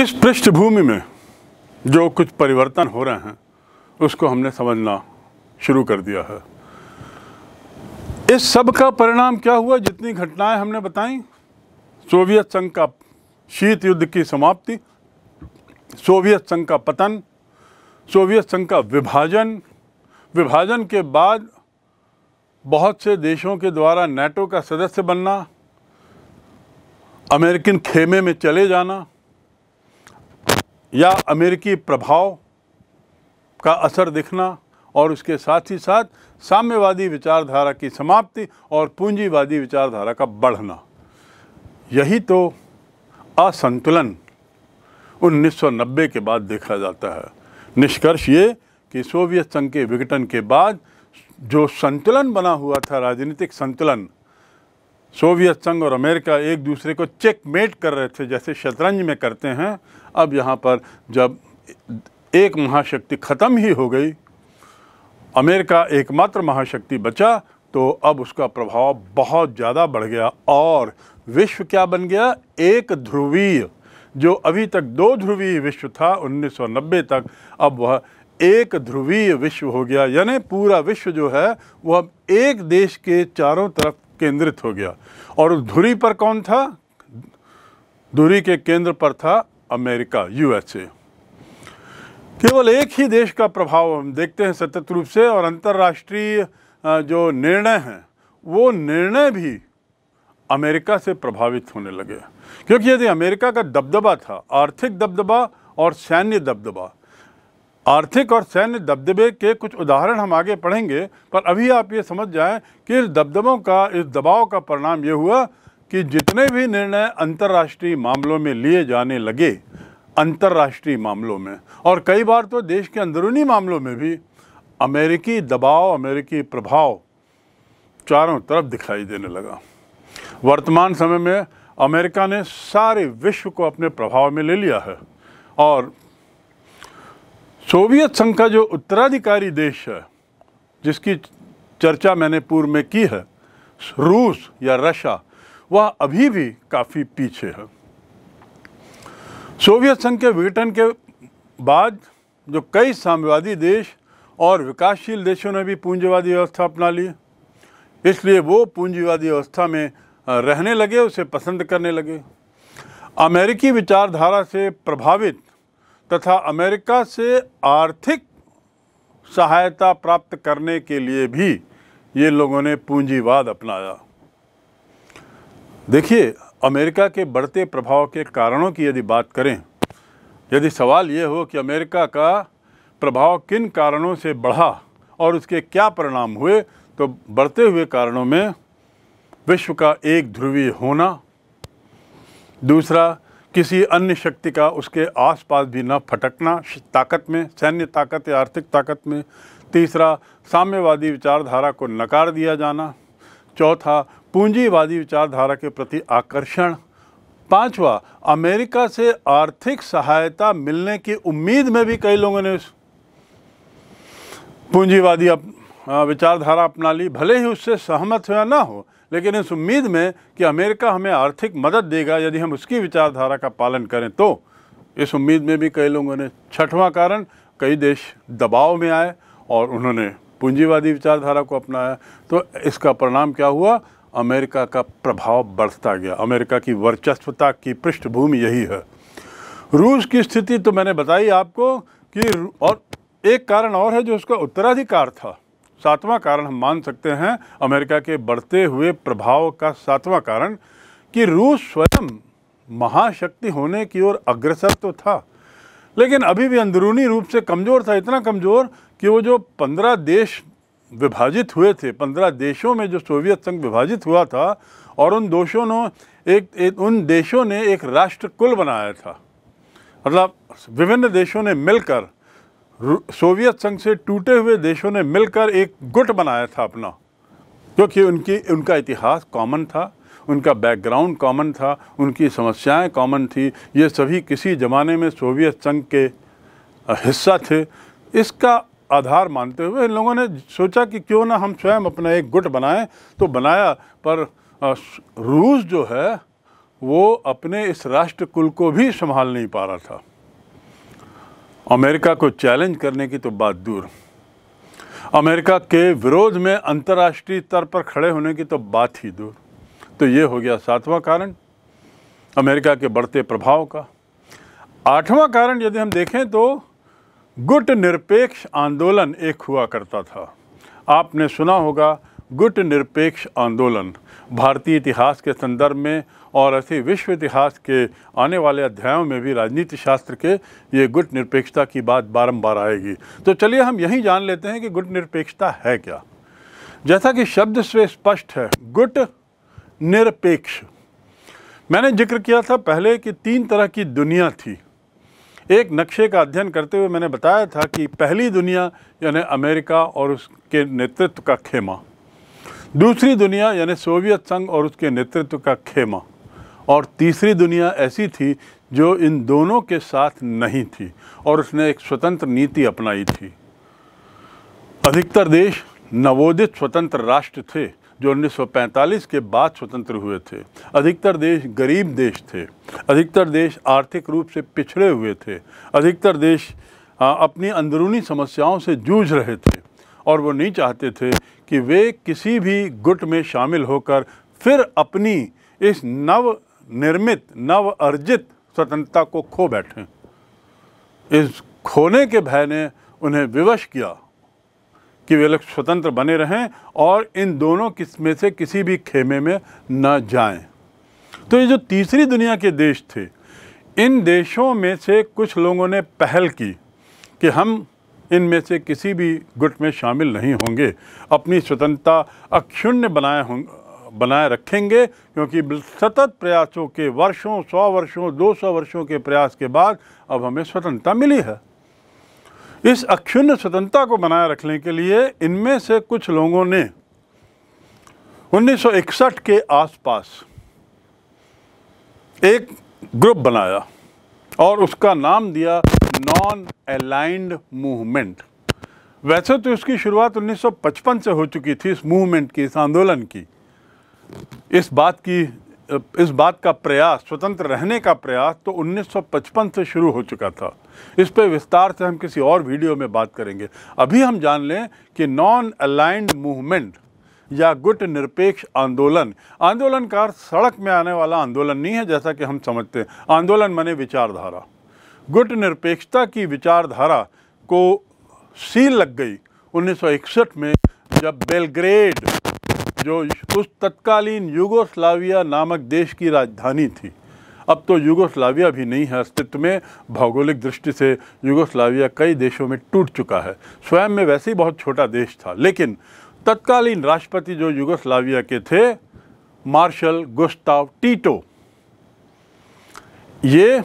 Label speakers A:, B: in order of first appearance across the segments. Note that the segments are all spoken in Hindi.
A: इस पृष्ठभूमि में जो कुछ परिवर्तन हो रहे हैं उसको हमने समझना शुरू कर दिया है इस सब का परिणाम क्या हुआ जितनी घटनाएं हमने बताई सोवियत संघ का शीत युद्ध की समाप्ति सोवियत संघ का पतन सोवियत संघ का विभाजन विभाजन के बाद बहुत से देशों के द्वारा नेटो का सदस्य बनना अमेरिकन खेमे में चले जाना या अमेरिकी प्रभाव का असर दिखना और उसके साथ ही साथ साम्यवादी विचारधारा की समाप्ति और पूंजीवादी विचारधारा का बढ़ना यही तो असंतुलन 1990 के बाद देखा जाता है निष्कर्ष ये कि सोवियत संघ के विघटन के बाद जो संतुलन बना हुआ था राजनीतिक संतुलन सोवियत संघ और अमेरिका एक दूसरे को चेकमेट कर रहे थे जैसे शतरंज में करते हैं अब यहाँ पर जब एक महाशक्ति ख़त्म ही हो गई अमेरिका एकमात्र महाशक्ति बचा तो अब उसका प्रभाव बहुत ज़्यादा बढ़ गया और विश्व क्या बन गया एक ध्रुवीय जो अभी तक दो ध्रुवीय विश्व था 1990 तक अब वह एक ध्रुवीय विश्व हो गया यानी पूरा विश्व जो है वह अब एक देश के चारों तरफ केंद्रित हो गया और उस धुरी पर कौन था धुरी के केंद्र पर था अमेरिका यूएसए केवल एक ही देश का प्रभाव हम देखते हैं सतत रूप से और अंतर्राष्ट्रीय जो निर्णय हैं वो निर्णय भी अमेरिका से प्रभावित होने लगे क्योंकि यदि अमेरिका का दबदबा था आर्थिक दबदबा और सैन्य दबदबा आर्थिक और सैन्य दबदबे के कुछ उदाहरण हम आगे पढ़ेंगे पर अभी आप ये समझ जाएं कि इस दबदबों का इस दबाव का परिणाम ये हुआ कि जितने भी निर्णय अंतर्राष्ट्रीय मामलों में लिए जाने लगे अंतर्राष्ट्रीय मामलों में और कई बार तो देश के अंदरूनी मामलों में भी अमेरिकी दबाव अमेरिकी प्रभाव चारों तरफ दिखाई देने लगा वर्तमान समय में अमेरिका ने सारे विश्व को अपने प्रभाव में ले लिया है और सोवियत संघ का जो उत्तराधिकारी देश है जिसकी चर्चा मैंने पूर्व में की है रूस या रशिया वह अभी भी काफ़ी पीछे है सोवियत संघ के विघटन के बाद जो कई साम्यवादी देश और विकासशील देशों ने भी पूंजीवादी व्यवस्था अपना ली इसलिए वो पूंजीवादी व्यवस्था में रहने लगे उसे पसंद करने लगे अमेरिकी विचारधारा से प्रभावित तथा अमेरिका से आर्थिक सहायता प्राप्त करने के लिए भी ये लोगों ने पूंजीवाद अपनाया देखिए अमेरिका के बढ़ते प्रभाव के कारणों की यदि बात करें यदि सवाल ये हो कि अमेरिका का प्रभाव किन कारणों से बढ़ा और उसके क्या परिणाम हुए तो बढ़ते हुए कारणों में विश्व का एक ध्रुवीय होना दूसरा किसी अन्य शक्ति का उसके आसपास भी न फटकना ताकत में सैन्य ताकत या आर्थिक ताकत में तीसरा साम्यवादी विचारधारा को नकार दिया जाना चौथा पूंजीवादी विचारधारा के प्रति आकर्षण पांचवा अमेरिका से आर्थिक सहायता मिलने की उम्मीद में भी कई लोगों ने पूंजीवादी विचारधारा अपना ली भले ही उससे सहमत हो या ना हो लेकिन इस उम्मीद में कि अमेरिका हमें आर्थिक मदद देगा यदि हम उसकी विचारधारा का पालन करें तो इस उम्मीद में भी कई लोगों ने छठवां कारण कई देश दबाव में आए और उन्होंने पूंजीवादी विचारधारा को अपनाया तो इसका परिणाम क्या हुआ अमेरिका का प्रभाव बढ़ता गया अमेरिका की वर्चस्वता की पृष्ठभूमि यही है रूस की स्थिति तो मैंने बताई आपको कि और एक कारण और है जो उसका उत्तराधिकार था सातवां कारण हम मान सकते हैं अमेरिका के बढ़ते हुए प्रभाव का सातवां कारण कि रूस स्वयं महाशक्ति होने की ओर अग्रसर तो था लेकिन अभी भी अंदरूनी रूप से कमज़ोर था इतना कमज़ोर कि वो जो पंद्रह देश विभाजित हुए थे पंद्रह देशों में जो सोवियत संघ विभाजित हुआ था और उन दोषों ने एक, एक उन देशों ने एक राष्ट्र कुल बनाया था मतलब विभिन्न देशों ने मिलकर सोवियत संघ से टूटे हुए देशों ने मिलकर एक गुट बनाया था अपना क्योंकि उनकी उनका इतिहास कॉमन था उनका बैकग्राउंड कॉमन था उनकी समस्याएं कॉमन थी ये सभी किसी ज़माने में सोवियत संघ के हिस्सा थे इसका आधार मानते हुए इन लोगों ने सोचा कि क्यों ना हम स्वयं अपना एक गुट बनाएं तो बनाया पर रूस जो है वो अपने इस राष्ट्र कुल को भी संभाल नहीं पा रहा था अमेरिका को चैलेंज करने की तो बात दूर अमेरिका के विरोध में अंतर्राष्ट्रीय स्तर पर खड़े होने की तो बात ही दूर तो ये हो गया सातवां कारण अमेरिका के बढ़ते प्रभाव का आठवां कारण यदि हम देखें तो गुट निरपेक्ष आंदोलन एक हुआ करता था आपने सुना होगा गुट निरपेक्ष आंदोलन भारतीय इतिहास के संदर्भ में और ऐसे विश्व इतिहास के आने वाले अध्यायों में भी राजनीति शास्त्र के ये गुट निरपेक्षता की बात बारम्बार आएगी तो चलिए हम यही जान लेते हैं कि गुट निरपेक्षता है क्या जैसा कि शब्द से स्पष्ट है गुट निरपेक्ष मैंने जिक्र किया था पहले कि तीन तरह की दुनिया थी एक नक्शे का अध्ययन करते हुए मैंने बताया था कि पहली दुनिया यानी अमेरिका और उसके नेतृत्व का खेमा दूसरी दुनिया यानी सोवियत संघ और उसके नेतृत्व का खेमा और तीसरी दुनिया ऐसी थी जो इन दोनों के साथ नहीं थी और उसने एक स्वतंत्र नीति अपनाई थी अधिकतर देश नवोदित स्वतंत्र राष्ट्र थे जो 1945 के बाद स्वतंत्र हुए थे अधिकतर देश गरीब देश थे अधिकतर देश आर्थिक रूप से पिछड़े हुए थे अधिकतर देश अपनी अंदरूनी समस्याओं से जूझ रहे थे और वो नहीं चाहते थे कि वे किसी भी गुट में शामिल होकर फिर अपनी इस नव निर्मित नव अर्जित स्वतंत्रता को खो बैठे इस खोने के भय ने उन्हें विवश किया कि वे लोग स्वतंत्र बने रहें और इन दोनों में से किसी भी खेमे में न जाएं। तो ये जो तीसरी दुनिया के देश थे इन देशों में से कुछ लोगों ने पहल की कि हम इनमें से किसी भी गुट में शामिल नहीं होंगे अपनी स्वतंत्रता अक्षुण्य बनाए होंगे बनाए रखेंगे क्योंकि सतत प्रयासों के वर्षों सौ वर्षों दो सौ वर्षों के प्रयास के बाद अब हमें स्वतंत्रता मिली है इस अक्षुण्य स्वतंत्रता को बनाए रखने के लिए इनमें से कुछ लोगों ने 1961 के आसपास एक ग्रुप बनाया और उसका नाम दिया नॉन अलाइंड मूवमेंट वैसे तो इसकी शुरुआत 1955 से हो चुकी थी इस मूवमेंट की इस आंदोलन की इस बात की इस बात का प्रयास स्वतंत्र रहने का प्रयास तो 1955 से शुरू हो चुका था इस पर विस्तार से हम किसी और वीडियो में बात करेंगे अभी हम जान लें कि नॉन अलाइंड मूवमेंट या गुट निरपेक्ष आंदोलन आंदोलनकार सड़क में आने वाला आंदोलन नहीं है जैसा कि हम समझते हैं आंदोलन माने विचारधारा गुट निरपेक्षता की विचारधारा को सील लग गई 1961 में जब बेलग्रेड जो उस तत्कालीन युगोस्लाविया नामक देश की राजधानी थी अब तो युगोस्लाविया भी नहीं है अस्तित्व में भौगोलिक दृष्टि से युगोस्लाविया कई देशों में टूट चुका है स्वयं में वैसे ही बहुत छोटा देश था लेकिन तत्कालीन राष्ट्रपति जो युगोस्लाविया के थे मार्शल गुस्ताव टीटो ये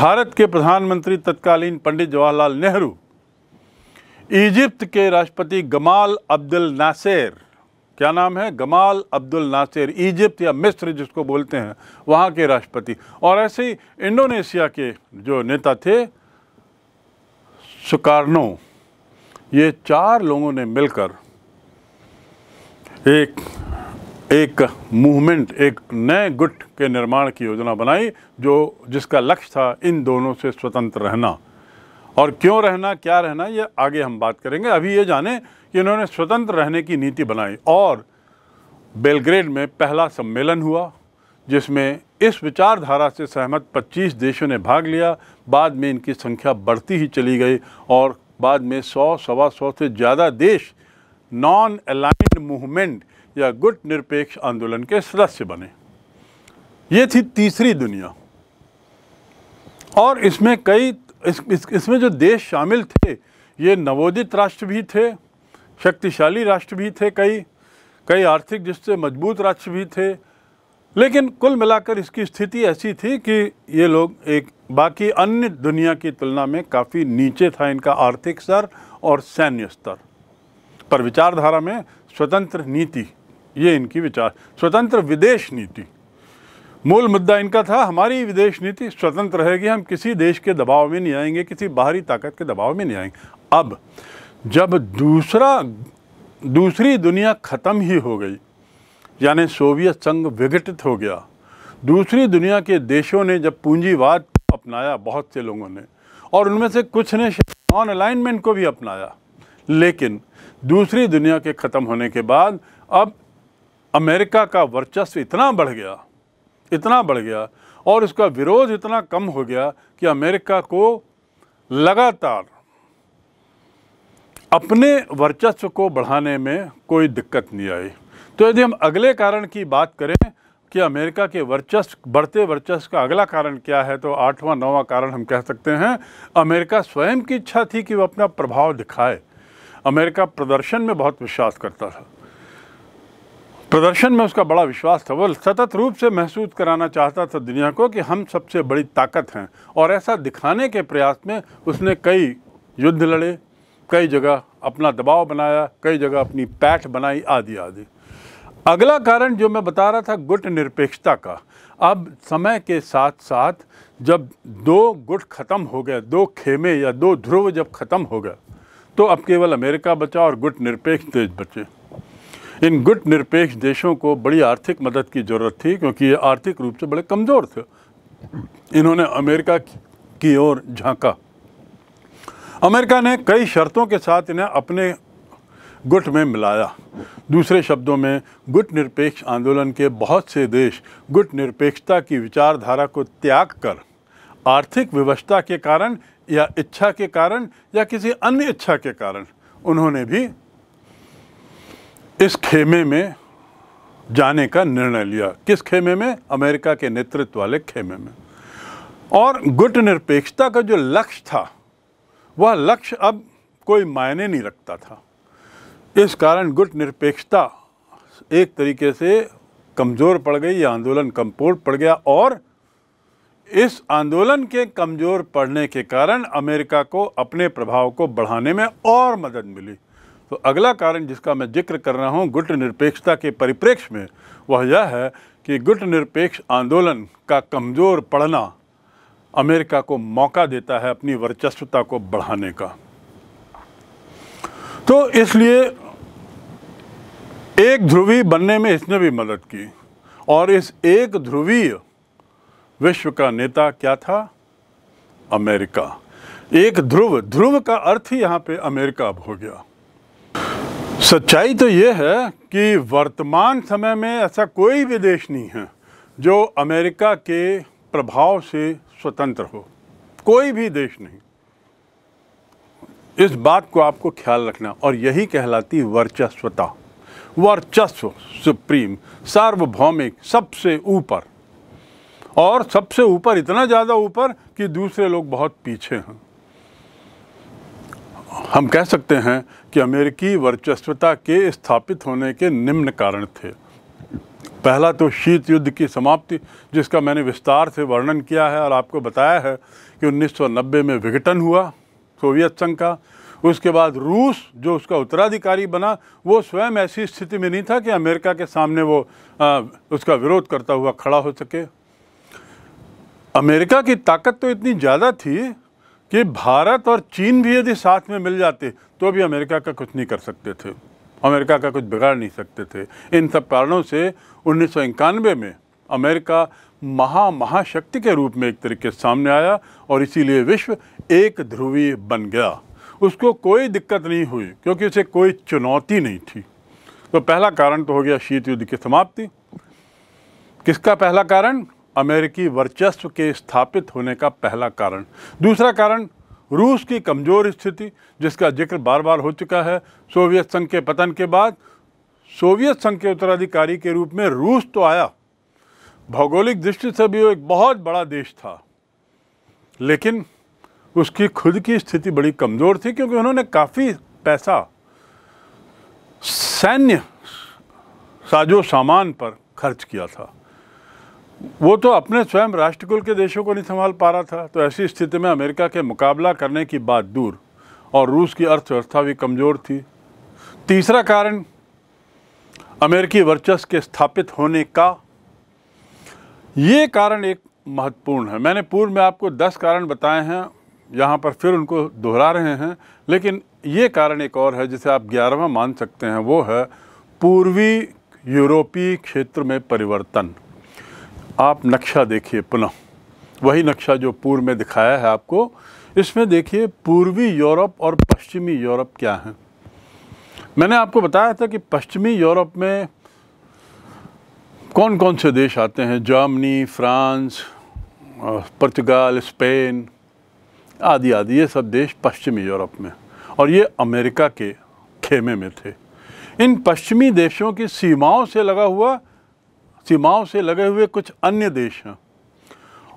A: भारत के प्रधानमंत्री तत्कालीन पंडित जवाहरलाल नेहरू इजिप्त के राष्ट्रपति गमाल अब्दुल नासेर क्या नाम है गमाल अब्दुल नासिर इजिप्त या मिस्र जिसको बोलते हैं वहाँ के राष्ट्रपति और ऐसे ही इंडोनेशिया के जो नेता थे सुकार्नो ये चार लोगों ने मिलकर एक एक मूवमेंट एक नए गुट के निर्माण की योजना बनाई जो जिसका लक्ष्य था इन दोनों से स्वतंत्र रहना और क्यों रहना क्या रहना ये आगे हम बात करेंगे अभी ये जाने कि इन्होंने स्वतंत्र रहने की नीति बनाई और बेलग्रेड में पहला सम्मेलन हुआ जिसमें इस विचारधारा से सहमत 25 देशों ने भाग लिया बाद में इनकी संख्या बढ़ती ही चली गई और बाद में सौ सवा सौ से ज़्यादा देश नॉन अलाइंड मूवमेंट या गुट निरपेक्ष आंदोलन के सदस्य बने ये थी तीसरी दुनिया और इसमें कई इस, इस इसमें जो देश शामिल थे ये नवोदित राष्ट्र भी थे शक्तिशाली राष्ट्र भी थे कई कई आर्थिक दृष्टि मजबूत राष्ट्र भी थे लेकिन कुल मिलाकर इसकी स्थिति ऐसी थी कि ये लोग एक बाकी अन्य दुनिया की तुलना में काफ़ी नीचे था इनका आर्थिक स्तर और सैन्य स्तर पर विचारधारा में स्वतंत्र नीति ये इनकी विचार स्वतंत्र विदेश नीति मूल मुद्दा इनका था हमारी विदेश नीति स्वतंत्र रहेगी हम किसी देश के दबाव में नहीं आएंगे किसी बाहरी ताकत के दबाव में नहीं आएंगे अब जब दूसरा दूसरी दुनिया ख़त्म ही हो गई यानी सोवियत संघ विघटित हो गया दूसरी दुनिया के देशों ने जब पूंजीवाद अपनाया बहुत से लोगों ने और उनमें से कुछ ने नॉन अलाइनमेंट को भी अपनाया लेकिन दूसरी दुनिया के ख़त्म होने के बाद अब अमेरिका का वर्चस्व इतना बढ़ गया इतना बढ़ गया और इसका विरोध इतना कम हो गया कि अमेरिका को लगातार अपने वर्चस्व को बढ़ाने में कोई दिक्कत नहीं आई तो यदि हम अगले कारण की बात करें कि अमेरिका के वर्चस्व बढ़ते वर्चस्व का अगला कारण क्या है तो आठवां नौवां कारण हम कह सकते हैं अमेरिका स्वयं की इच्छा थी कि वह अपना प्रभाव दिखाए अमेरिका प्रदर्शन में बहुत विश्वास करता था प्रदर्शन में उसका बड़ा विश्वास था वो सतत रूप से महसूस कराना चाहता था दुनिया को कि हम सबसे बड़ी ताकत हैं और ऐसा दिखाने के प्रयास में उसने कई युद्ध लड़े कई जगह अपना दबाव बनाया कई जगह अपनी पैठ बनाई आदि आदि अगला कारण जो मैं बता रहा था गुट निरपेक्षता का अब समय के साथ साथ जब दो गुट ख़त्म हो गए दो खेमे या दो ध्रुव जब ख़त्म हो गए तो अब केवल अमेरिका बचा और गुट निरपेक्ष देश बचे इन गुट निरपेक्ष देशों को बड़ी आर्थिक मदद की ज़रूरत थी क्योंकि ये आर्थिक रूप से बड़े कमज़ोर थे इन्होंने अमेरिका की ओर झांका अमेरिका ने कई शर्तों के साथ इन्हें अपने गुट में मिलाया दूसरे शब्दों में गुट निरपेक्ष आंदोलन के बहुत से देश गुट निरपेक्षता की विचारधारा को त्याग कर आर्थिक व्यवस्था के कारण या इच्छा के कारण या किसी अन्य इच्छा के कारण उन्होंने भी इस खेमे में जाने का निर्णय लिया किस खेमे में अमेरिका के नेतृत्व वाले खेमे में और गुट निरपेक्षता का जो लक्ष्य था वह लक्ष्य अब कोई मायने नहीं रखता था इस कारण गुट निरपेक्षता एक तरीके से कमज़ोर पड़ गई या आंदोलन कमपोर पड़ गया और इस आंदोलन के कमज़ोर पड़ने के कारण अमेरिका को अपने प्रभाव को बढ़ाने में और मदद मिली तो अगला कारण जिसका मैं जिक्र कर रहा हूँ गुट निरपेक्षता के परिप्रेक्ष्य में वह यह है कि गुट निरपेक्ष आंदोलन का कमज़ोर पड़ना अमेरिका को मौका देता है अपनी वर्चस्वता को बढ़ाने का तो इसलिए एक ध्रुवी बनने में इसने भी मदद की और इस एक ध्रुवीय विश्व का नेता क्या था अमेरिका एक ध्रुव ध्रुव का अर्थ ही यहाँ पे अमेरिका अब हो गया सच्चाई तो ये है कि वर्तमान समय में ऐसा कोई भी देश नहीं है जो अमेरिका के प्रभाव से स्वतंत्र हो कोई भी देश नहीं इस बात को आपको ख्याल रखना और यही कहलाती वर्चस्वता वर्चस्व सुप्रीम सार्वभौमिक सबसे ऊपर और सबसे ऊपर इतना ज़्यादा ऊपर कि दूसरे लोग बहुत पीछे हैं हम कह सकते हैं कि अमेरिकी वर्चस्वता के स्थापित होने के निम्न कारण थे पहला तो शीत युद्ध की समाप्ति जिसका मैंने विस्तार से वर्णन किया है और आपको बताया है कि 1990 में विघटन हुआ सोवियत संघ का उसके बाद रूस जो उसका उत्तराधिकारी बना वो स्वयं ऐसी स्थिति में नहीं था कि अमेरिका के सामने वो आ, उसका विरोध करता हुआ खड़ा हो सके अमेरिका की ताकत तो इतनी ज़्यादा थी कि भारत और चीन भी यदि साथ में मिल जाते तो भी अमेरिका का कुछ नहीं कर सकते थे अमेरिका का कुछ बिगाड़ नहीं सकते थे इन सब कारणों से उन्नीस में अमेरिका महा महाशक्ति के रूप में एक तरीके से सामने आया और इसीलिए विश्व एक ध्रुवीय बन गया उसको कोई दिक्कत नहीं हुई क्योंकि उसे कोई चुनौती नहीं थी तो पहला कारण तो हो गया शीत युद्ध की समाप्ति किसका पहला कारण अमेरिकी वर्चस्व के स्थापित होने का पहला कारण दूसरा कारण रूस की कमज़ोर स्थिति जिसका जिक्र बार बार हो चुका है सोवियत संघ के पतन के बाद सोवियत संघ के उत्तराधिकारी के रूप में रूस तो आया भौगोलिक दृष्टि से भी वो एक बहुत बड़ा देश था लेकिन उसकी खुद की स्थिति बड़ी कमज़ोर थी क्योंकि उन्होंने काफ़ी पैसा सैन्य साजो सामान पर खर्च किया था वो तो अपने स्वयं राष्ट्रकुल के देशों को नहीं संभाल पा रहा था तो ऐसी स्थिति में अमेरिका के मुकाबला करने की बात दूर और रूस की अर्थव्यवस्था भी कमज़ोर थी तीसरा कारण अमेरिकी वर्चस्व के स्थापित होने का ये कारण एक महत्वपूर्ण है मैंने पूर्व में आपको दस कारण बताए हैं यहाँ पर फिर उनको दोहरा रहे हैं लेकिन ये कारण एक और है जिसे आप ग्यारहवा मान सकते हैं वो है पूर्वी यूरोपीय क्षेत्र में परिवर्तन आप नक्शा देखिए पुनः वही नक्शा जो पूर्व में दिखाया है आपको इसमें देखिए पूर्वी यूरोप और पश्चिमी यूरोप क्या हैं मैंने आपको बताया था कि पश्चिमी यूरोप में कौन कौन से देश आते हैं जर्मनी फ्रांस पुर्तगाल स्पेन आदि आदि ये सब देश पश्चिमी यूरोप में और ये अमेरिका के खेमे में थे इन पश्चिमी देशों की सीमाओं से लगा हुआ सीमाओं से लगे हुए कुछ अन्य देश हैं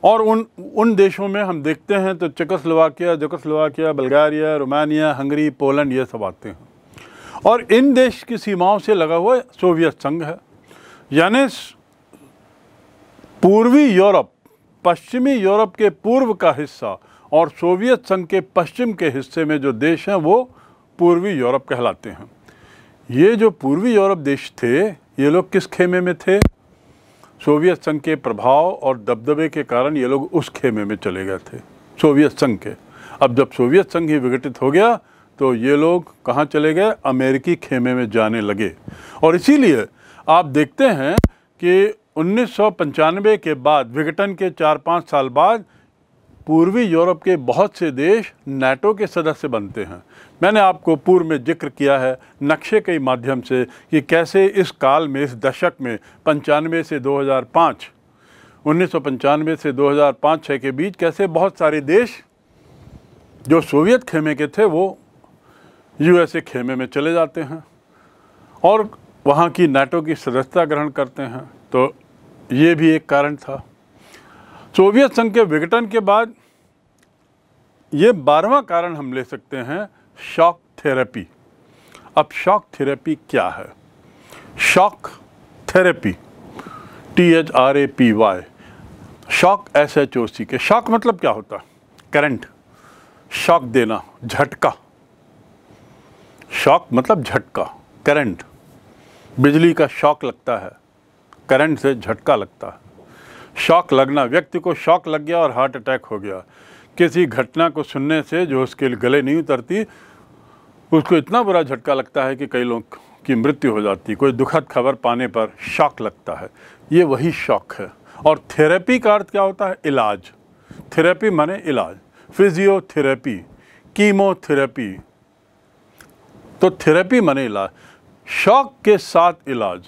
A: और उन उन देशों में हम देखते हैं तो Czechoslovakia Czechoslovakia Bulgaria Romania Hungary Poland ये सब आते हैं और इन देश की सीमाओं से लगा हुआ सोवियत संघ है यानी पूर्वी यूरोप पश्चिमी यूरोप के पूर्व का हिस्सा और सोवियत संघ के पश्चिम के हिस्से में जो देश हैं वो पूर्वी यूरोप कहलाते हैं ये जो पूर्वी यूरोप देश थे ये लोग किस खेमे में थे सोवियत संघ के प्रभाव और दबदबे के कारण ये लोग उस खेमे में चले गए थे सोवियत संघ के अब जब सोवियत संघ ही विघटित हो गया तो ये लोग कहाँ चले गए अमेरिकी खेमे में जाने लगे और इसीलिए आप देखते हैं कि उन्नीस के बाद विघटन के चार पाँच साल बाद पूर्वी यूरोप के बहुत से देश नाटो के सदस्य बनते हैं मैंने आपको पूर्व में जिक्र किया है नक्शे के माध्यम से कि कैसे इस काल में इस दशक में पंचानवे से 2005 उन्नीस से 2005 हज़ार के बीच कैसे बहुत सारे देश जो सोवियत खेमे के थे वो यूएसए खेमे में चले जाते हैं और वहाँ की नाटो की सदस्यता ग्रहण करते हैं तो ये भी एक कारण था सोवियत संघ के विघटन के बाद ये बारवा कारण हम ले सकते हैं शॉक थेरेपी अब शॉक थेरेपी क्या है shock therapy T H R A P Y shock S H O C K shock मतलब क्या होता है करंट शॉक देना झटका शॉक मतलब झटका करंट बिजली का शॉक लगता है करंट से झटका लगता है शॉक लगना व्यक्ति को शॉक लग गया और हार्ट अटैक हो गया किसी घटना को सुनने से जो उसके गले नहीं उतरती उसको इतना बुरा झटका लगता है कि कई लोग की मृत्यु हो जाती कोई दुखद खबर पाने पर शॉक लगता है ये वही शॉक है और थेरेपी का अर्थ क्या होता है इलाज थेरेपी माने इलाज फिजियोथेरेपी कीमोथेरेपी तो थेरेपी माने इलाज शॉक के साथ इलाज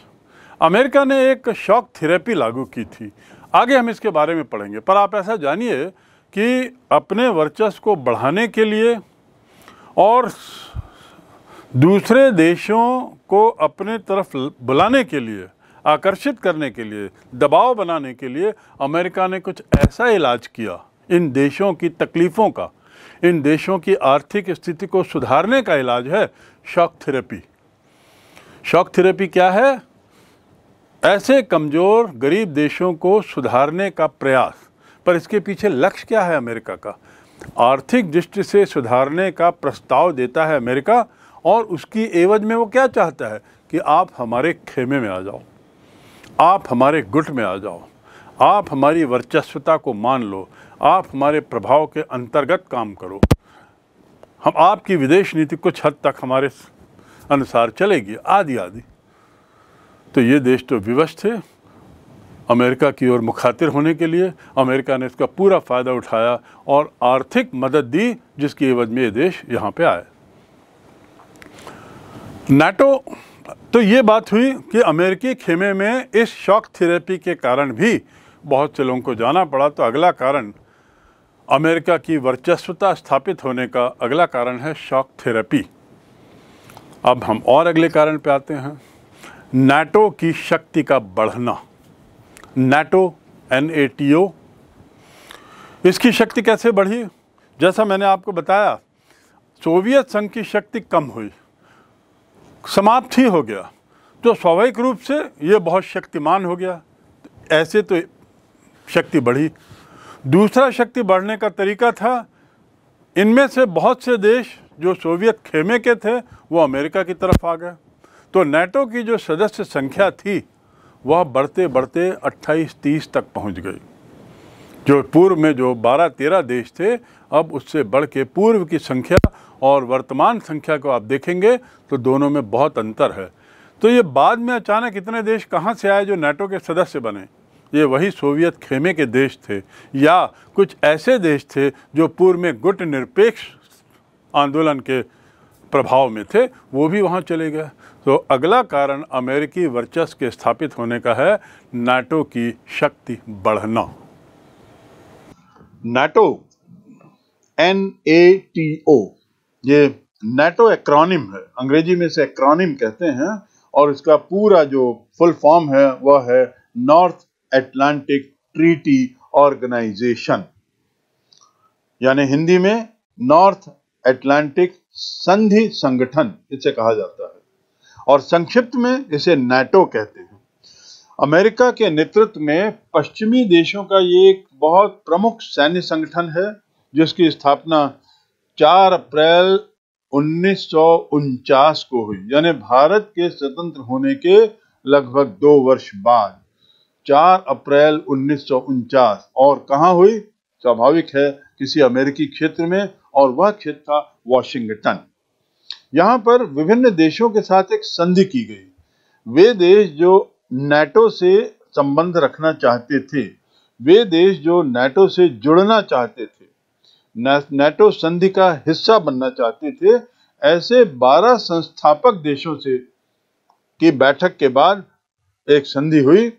A: अमेरिका ने एक शॉक थेरेपी लागू की थी आगे हम इसके बारे में पढ़ेंगे पर आप ऐसा जानिए कि अपने वर्चस्व को बढ़ाने के लिए और दूसरे देशों को अपने तरफ बुलाने के लिए आकर्षित करने के लिए दबाव बनाने के लिए अमेरिका ने कुछ ऐसा इलाज किया इन देशों की तकलीफ़ों का इन देशों की आर्थिक स्थिति को सुधारने का इलाज है शॉक थेरेपी शॉक थेरेपी क्या है ऐसे कमज़ोर गरीब देशों को सुधारने का प्रयास पर इसके पीछे लक्ष्य क्या है अमेरिका का आर्थिक दृष्टि से सुधारने का प्रस्ताव देता है अमेरिका और उसकी एवज में वो क्या चाहता है कि आप हमारे खेमे में आ जाओ आप हमारे गुट में आ जाओ आप हमारी वर्चस्वता को मान लो आप हमारे प्रभाव के अंतर्गत काम करो हम आपकी विदेश नीति कुछ हद तक हमारे अनुसार चलेगी आदि आदि तो ये देश तो विवश थे अमेरिका की ओर मुखातिर होने के लिए अमेरिका ने इसका पूरा फ़ायदा उठाया और आर्थिक मदद दी जिसकी एवज में ये देश यहाँ पे आए नाटो तो ये बात हुई कि अमेरिकी खेमे में इस शॉक थेरेपी के कारण भी बहुत से लोगों को जाना पड़ा तो अगला कारण अमेरिका की वर्चस्वता स्थापित होने का अगला कारण है शॉक थेरेपी अब हम और अगले कारण पे आते हैं नाटो की शक्ति का बढ़ना NATO N A T O इसकी शक्ति कैसे बढ़ी जैसा मैंने आपको बताया सोवियत संघ की शक्ति कम हुई समाप्त ही हो गया तो स्वाभाविक रूप से ये बहुत शक्तिमान हो गया ऐसे तो शक्ति बढ़ी दूसरा शक्ति बढ़ने का तरीका था इनमें से बहुत से देश जो सोवियत खेमे के थे वो अमेरिका की तरफ आ गए तो नेटो की जो सदस्य संख्या थी वह बढ़ते बढ़ते 28-30 तक पहुंच गई जो पूर्व में जो 12-13 देश थे अब उससे बढ़ के पूर्व की संख्या और वर्तमान संख्या को आप देखेंगे तो दोनों में बहुत अंतर है तो ये बाद में अचानक इतने देश कहाँ से आए जो नेटो के सदस्य बने ये वही सोवियत खेमे के देश थे या कुछ ऐसे देश थे जो पूर्व में गुट निरपेक्ष आंदोलन के प्रभाव में थे वो भी वहाँ चले गए तो अगला कारण अमेरिकी वर्चस्व के स्थापित होने का है नाटो की शक्ति बढ़ना NATO N A T O ये नाटो एक्रोनिम है अंग्रेजी में से एक्रोनिम कहते हैं और इसका पूरा जो फुल फॉर्म है वह है नॉर्थ एटलांटिक ट्रीटी ऑर्गेनाइजेशन यानी हिंदी में नॉर्थ एटलांटिक संधि संगठन इसे कहा जाता है और संक्षिप्त में इसे नेटो कहते हैं अमेरिका के नेतृत्व में पश्चिमी देशों का ये एक बहुत प्रमुख सैन्य संगठन है जिसकी स्थापना 4 अप्रैल उन्नीस को हुई यानी भारत के स्वतंत्र होने के लगभग दो वर्ष बाद 4 अप्रैल उन्नीस और कहा हुई स्वाभाविक है किसी अमेरिकी क्षेत्र में और वह क्षेत्र था वॉशिंगटन यहाँ पर विभिन्न देशों के साथ एक संधि की गई वे देश जो नेटो से संबंध रखना चाहते थे वे देश जो नेटो से जुड़ना चाहते थे नेटो संधि का हिस्सा बनना चाहते थे ऐसे 12 संस्थापक देशों से की बैठक के बाद एक संधि हुई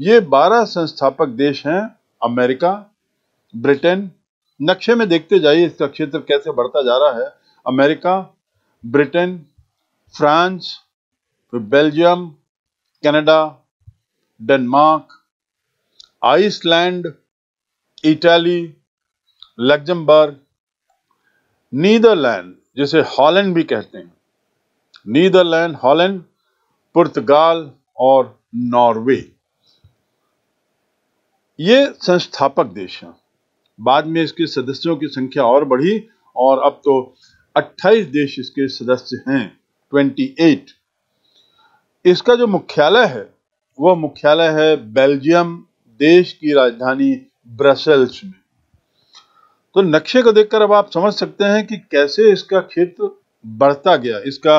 A: ये 12 संस्थापक देश हैं अमेरिका ब्रिटेन नक्शे में देखते जाइए इसका क्षेत्र कैसे बढ़ता जा रहा है अमेरिका ब्रिटेन फ्रांस फिर Belgium Canada Denmark Iceland Italy Luxembourg Netherland जिसे हॉलैंड भी कहते हैं नीदरलैंड हॉलैंड पुर्तगाल और नॉर्वे ये संस्थापक देश हैं बाद में इसके सदस्यों की संख्या और बढ़ी और अब तो अट्ठाईस देश इसके सदस्य हैं 28 इसका जो मुख्यालय है वह मुख्यालय है बेल्जियम देश की राजधानी ब्रसेल्स में तो नक्शे को देखकर अब आप समझ सकते हैं कि कैसे इसका क्षेत्र बढ़ता गया इसका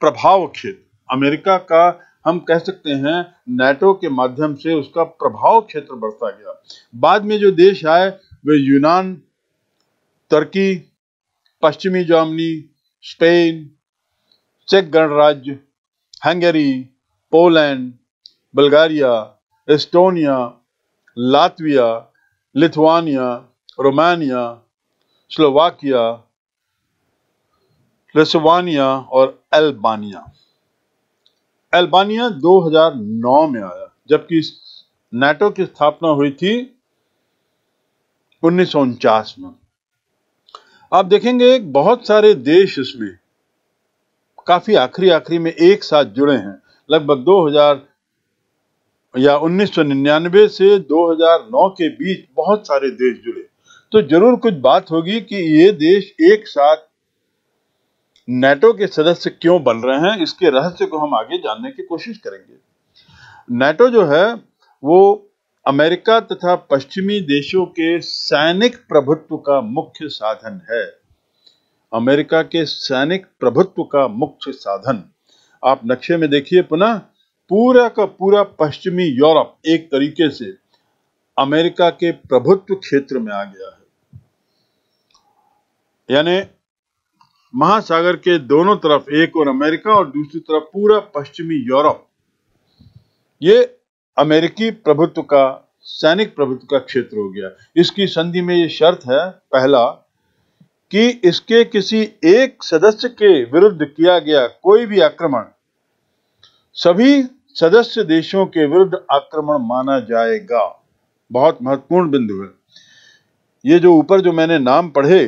A: प्रभाव क्षेत्र अमेरिका का हम कह सकते हैं नेटो के माध्यम से उसका प्रभाव क्षेत्र बढ़ता गया बाद में जो देश आए वे यूनान तुर्की पश्चिमी जर्मनी स्पेन चेक गणराज्य Hungary Poland Bulgaria Estonia Latvia Lithuania Romania Slovakia लिसवानिया और अल्बानिया अल्बानिया 2009 में आया जबकि नाटो की स्थापना हुई थी उन्नीस में आप देखेंगे बहुत सारे देश इसमें काफ़ी आखिरी आखिरी में एक साथ जुड़े हैं लगभग 2000 या 1999 से 2009 के बीच बहुत सारे देश जुड़े तो जरूर कुछ बात होगी कि ये देश एक साथ नेटो के सदस्य क्यों बन रहे हैं इसके रहस्य को हम आगे जानने की कोशिश करेंगे नेटो जो है वो अमेरिका तथा पश्चिमी देशों के सैनिक प्रभुत्व का मुख्य साधन है अमेरिका के सैनिक प्रभुत्व का मुख्य साधन आप नक्शे में देखिए पुनः पूरा का पूरा पश्चिमी यूरोप एक तरीके से अमेरिका के प्रभुत्व क्षेत्र में आ गया है यानी महासागर के दोनों तरफ एक और अमेरिका और दूसरी तरफ पूरा पश्चिमी यूरोप ये अमेरिकी प्रभुत्व का सैनिक प्रभुत्व का क्षेत्र हो गया इसकी संधि में ये शर्त है पहला कि इसके किसी एक सदस्य के विरुद्ध किया गया कोई भी आक्रमण सभी सदस्य देशों के विरुद्ध आक्रमण माना जाएगा बहुत महत्वपूर्ण बिंदु है ये जो ऊपर जो मैंने नाम पढ़े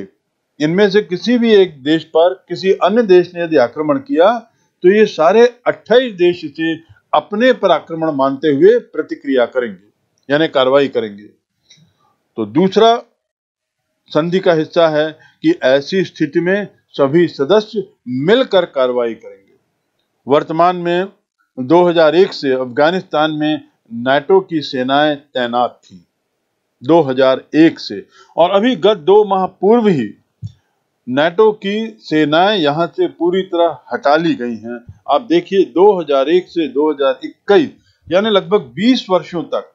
A: इनमें से किसी भी एक देश पर किसी अन्य देश ने यदि आक्रमण किया तो ये सारे 28 देश से अपने पर आक्रमण मानते हुए प्रतिक्रिया करेंगे यानी कार्रवाई करेंगे तो दूसरा संधि का हिस्सा है कि ऐसी स्थिति में सभी सदस्य मिलकर कार्रवाई करेंगे वर्तमान में 2001 से अफगानिस्तान में नाटो की सेनाएं तैनात थी 2001 से और अभी गत दो माह पूर्व ही नेटो की सेनाएं यहां से पूरी तरह हटा ली गई हैं आप देखिए 2001 से 2021 यानी लगभग 20 वर्षों तक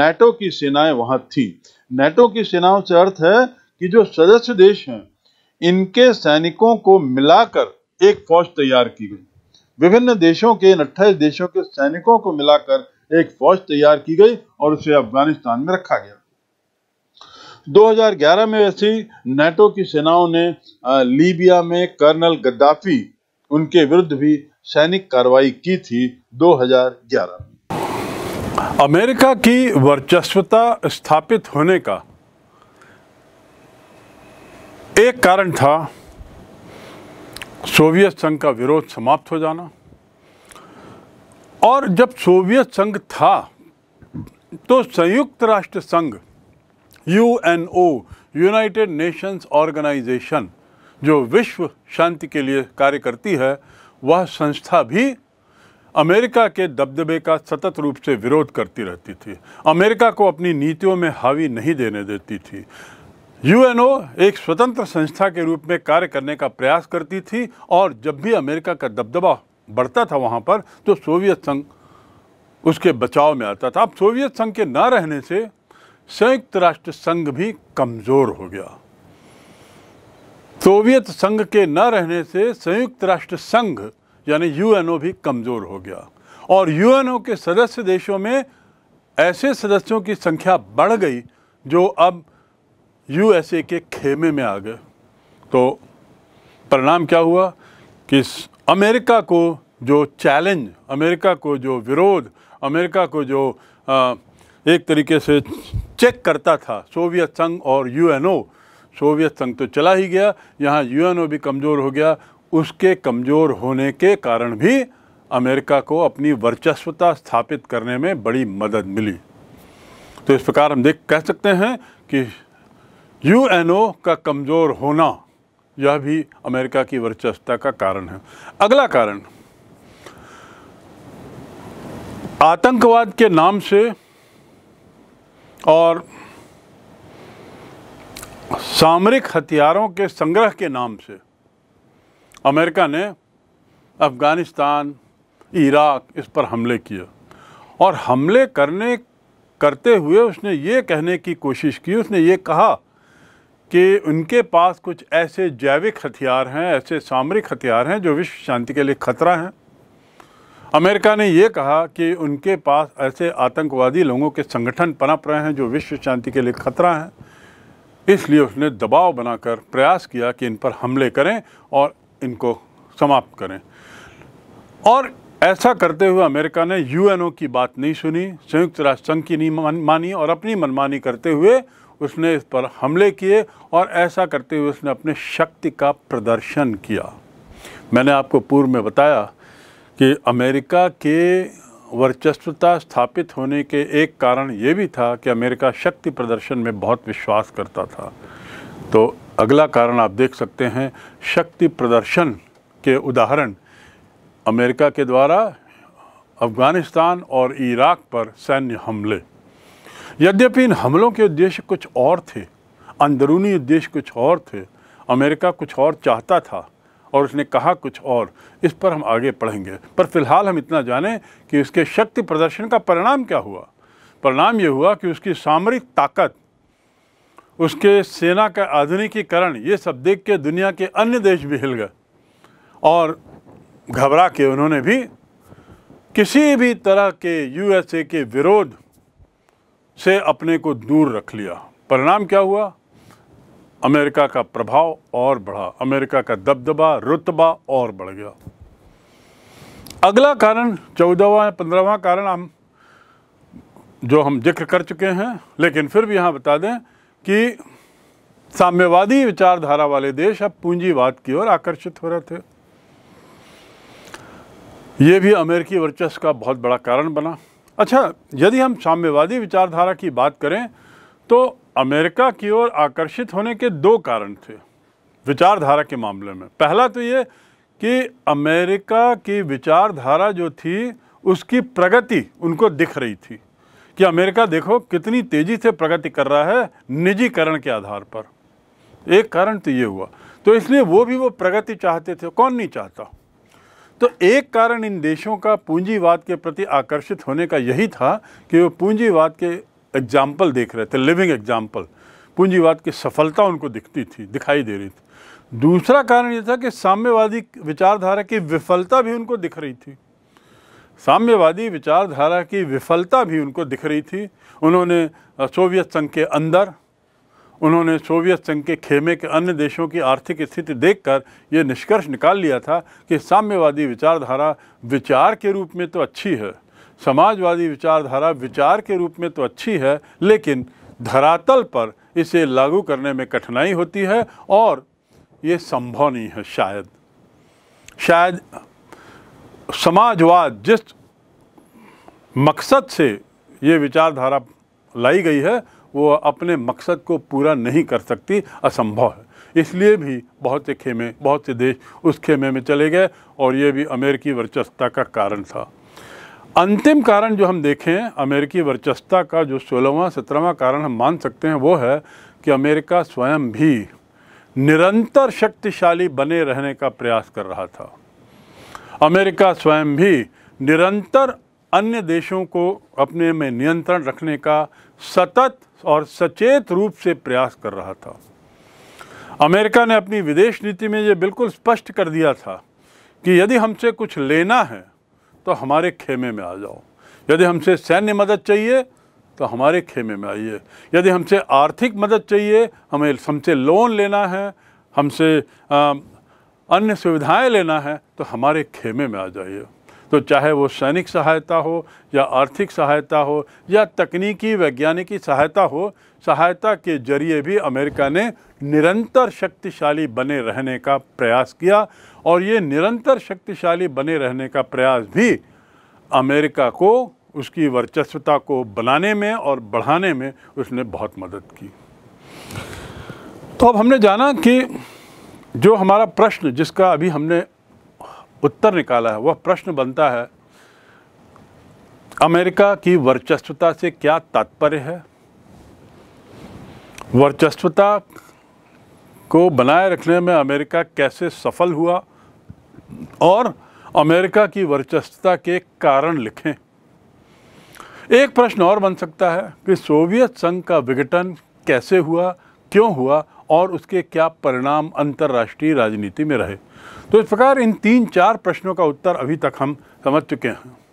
A: नेटो की सेनाएं वहां थी नेटो की सेनाओं से अर्थ है कि जो सदस्य देश हैं इनके सैनिकों को मिलाकर एक फौज तैयार की गई विभिन्न देशों के इन अट्ठाईस देशों के सैनिकों को मिलाकर एक फौज तैयार की गई और उसे अफगानिस्तान में रखा गया 2011 में वैसे नेटो की सेनाओं ने लीबिया में कर्नल गद्दाफी उनके विरुद्ध भी सैनिक कार्रवाई की थी 2011 अमेरिका की वर्चस्वता स्थापित होने का एक कारण था सोवियत संघ का विरोध समाप्त हो जाना और जब सोवियत संघ था तो संयुक्त राष्ट्र संघ U N O United Nations Organisation जो विश्व शांति के लिए कार्य करती है वह संस्था भी अमेरिका के दबदबे का सतत रूप से विरोध करती रहती थी अमेरिका को अपनी नीतियों में हावी नहीं देने देती थी यूएनओ एक स्वतंत्र संस्था के रूप में कार्य करने का प्रयास करती थी और जब भी अमेरिका का दबदबा बढ़ता था वहाँ पर तो सोवियत संघ उसके बचाव में आता था अब सोवियत संघ के ना रहने से संयुक्त राष्ट्र संघ भी कमज़ोर हो गया सोवियत संघ के न रहने से संयुक्त राष्ट्र संघ यानी यूएनओ भी कमज़ोर हो गया और यूएनओ के सदस्य देशों में ऐसे सदस्यों की संख्या बढ़ गई जो अब यूएसए के खेमे में आ गए तो परिणाम क्या हुआ कि अमेरिका को जो चैलेंज अमेरिका को जो विरोध अमेरिका को जो आ, एक तरीके से चेक करता था सोवियत संघ और यूएनओ सोवियत संघ तो चला ही गया यहाँ यूएनओ भी कमज़ोर हो गया उसके कमज़ोर होने के कारण भी अमेरिका को अपनी वर्चस्वता स्थापित करने में बड़ी मदद मिली तो इस प्रकार हम देख कह सकते हैं कि यूएनओ का कमज़ोर होना यह भी अमेरिका की वर्चस्वता का कारण है अगला कारण आतंकवाद के नाम से और सामरिक हथियारों के संग्रह के नाम से अमेरिका ने अफ़गानिस्तान इराक इस पर हमले किए और हमले करने करते हुए उसने ये कहने की कोशिश की उसने ये कहा कि उनके पास कुछ ऐसे जैविक हथियार हैं ऐसे सामरिक हथियार हैं जो विश्व शांति के लिए खतरा हैं अमेरिका ने यह कहा कि उनके पास ऐसे आतंकवादी लोगों के संगठन पनप रहे हैं जो विश्व शांति के लिए खतरा हैं इसलिए उसने दबाव बनाकर प्रयास किया कि इन पर हमले करें और इनको समाप्त करें और ऐसा करते हुए अमेरिका ने यूएनओ की बात नहीं सुनी संयुक्त राष्ट्र संघ की नहीं मानी और अपनी मनमानी करते हुए उसने इस पर हमले किए और ऐसा करते हुए उसने अपने शक्ति का प्रदर्शन किया मैंने आपको पूर्व में बताया कि अमेरिका के वर्चस्वता स्थापित होने के एक कारण ये भी था कि अमेरिका शक्ति प्रदर्शन में बहुत विश्वास करता था तो अगला कारण आप देख सकते हैं शक्ति प्रदर्शन के उदाहरण अमेरिका के द्वारा अफ़गानिस्तान और इराक पर सैन्य हमले यद्यपि इन हमलों के उद्देश्य कुछ और थे अंदरूनी उद्देश्य कुछ और थे अमेरिका कुछ और चाहता था और उसने कहा कुछ और इस पर हम आगे पढ़ेंगे पर फिलहाल हम इतना जानें कि उसके शक्ति प्रदर्शन का परिणाम क्या हुआ परिणाम ये हुआ कि उसकी सामरिक ताकत उसके सेना का आधुनिकीकरण ये सब देख के दुनिया के अन्य देश भी हिल गए और घबरा के उन्होंने भी किसी भी तरह के यूएसए के विरोध से अपने को दूर रख लिया परिणाम क्या हुआ अमेरिका का प्रभाव और बढ़ा अमेरिका का दबदबा रुतबा और बढ़ गया अगला कारण चौदहवा या पंद्रहवा कारण हम जो हम जिक्र कर चुके हैं लेकिन फिर भी यहाँ बता दें कि साम्यवादी विचारधारा वाले देश अब पूंजीवाद की ओर आकर्षित हो रहे थे ये भी अमेरिकी वर्चस्व का बहुत बड़ा कारण बना अच्छा यदि हम साम्यवादी विचारधारा की बात करें तो अमेरिका की ओर आकर्षित होने के दो कारण थे विचारधारा के मामले में पहला तो ये कि अमेरिका की विचारधारा जो थी उसकी प्रगति उनको दिख रही थी कि अमेरिका देखो कितनी तेज़ी से प्रगति कर रहा है निजीकरण के आधार पर एक कारण तो ये हुआ तो इसलिए वो भी वो प्रगति चाहते थे कौन नहीं चाहता तो एक कारण इन देशों का पूंजीवाद के प्रति आकर्षित होने का यही था कि वो पूंजीवाद के एग्जाम्पल देख रहे थे लिविंग एग्जाम्पल पूंजीवाद की सफलता उनको दिखती थी दिखाई दे रही थी दूसरा कारण ये था कि साम्यवादी विचारधारा की विफलता भी उनको दिख रही थी साम्यवादी विचारधारा की विफलता भी उनको दिख रही थी उन्होंने सोवियत संघ के अंदर उन्होंने सोवियत संघ के खेमे के अन्य देशों की आर्थिक स्थिति देखकर ये निष्कर्ष निकाल लिया था कि साम्यवादी विचारधारा विचार के रूप में तो अच्छी है समाजवादी विचारधारा विचार के रूप में तो अच्छी है लेकिन धरातल पर इसे लागू करने में कठिनाई होती है और ये संभव नहीं है शायद शायद समाजवाद जिस मकसद से ये विचारधारा लाई गई है वो अपने मकसद को पूरा नहीं कर सकती असंभव है इसलिए भी बहुत से खेमे बहुत से देश उस खेमे में चले गए और ये भी अमेरिकी वर्चस्वता का कारण था अंतिम कारण जो हम देखें अमेरिकी वर्चस्ता का जो सोलहवा सत्रहवा कारण हम मान सकते हैं वो है कि अमेरिका स्वयं भी निरंतर शक्तिशाली बने रहने का प्रयास कर रहा था अमेरिका स्वयं भी निरंतर अन्य देशों को अपने में नियंत्रण रखने का सतत और सचेत रूप से प्रयास कर रहा था अमेरिका ने अपनी विदेश नीति में ये बिल्कुल स्पष्ट कर दिया था कि यदि हमसे कुछ लेना है तो हमारे खेमे में आ जाओ यदि हमसे सैन्य मदद चाहिए तो हमारे खेमे में आइए यदि हमसे आर्थिक मदद चाहिए हमें हमसे लोन लेना है हमसे अन्य सुविधाएं लेना है तो हमारे खेमे में आ जाइए तो चाहे वो सैनिक सहायता हो या आर्थिक सहायता हो या तकनीकी वैज्ञानिकी सहायता हो सहायता के जरिए भी अमेरिका ने निरंतर शक्तिशाली बने रहने का प्रयास किया और ये निरंतर शक्तिशाली बने रहने का प्रयास भी अमेरिका को उसकी वर्चस्वता को बनाने में और बढ़ाने में उसने बहुत मदद की तो अब हमने जाना कि जो हमारा प्रश्न जिसका अभी हमने उत्तर निकाला है वह प्रश्न बनता है अमेरिका की वर्चस्वता से क्या तात्पर्य है वर्चस्वता को बनाए रखने में अमेरिका कैसे सफल हुआ और अमेरिका की वर्चस्वता के कारण लिखें एक प्रश्न और बन सकता है कि सोवियत संघ का विघटन कैसे हुआ क्यों हुआ और उसके क्या परिणाम अंतर्राष्ट्रीय राजनीति में रहे तो इस प्रकार इन तीन चार प्रश्नों का उत्तर अभी तक हम समझ चुके हैं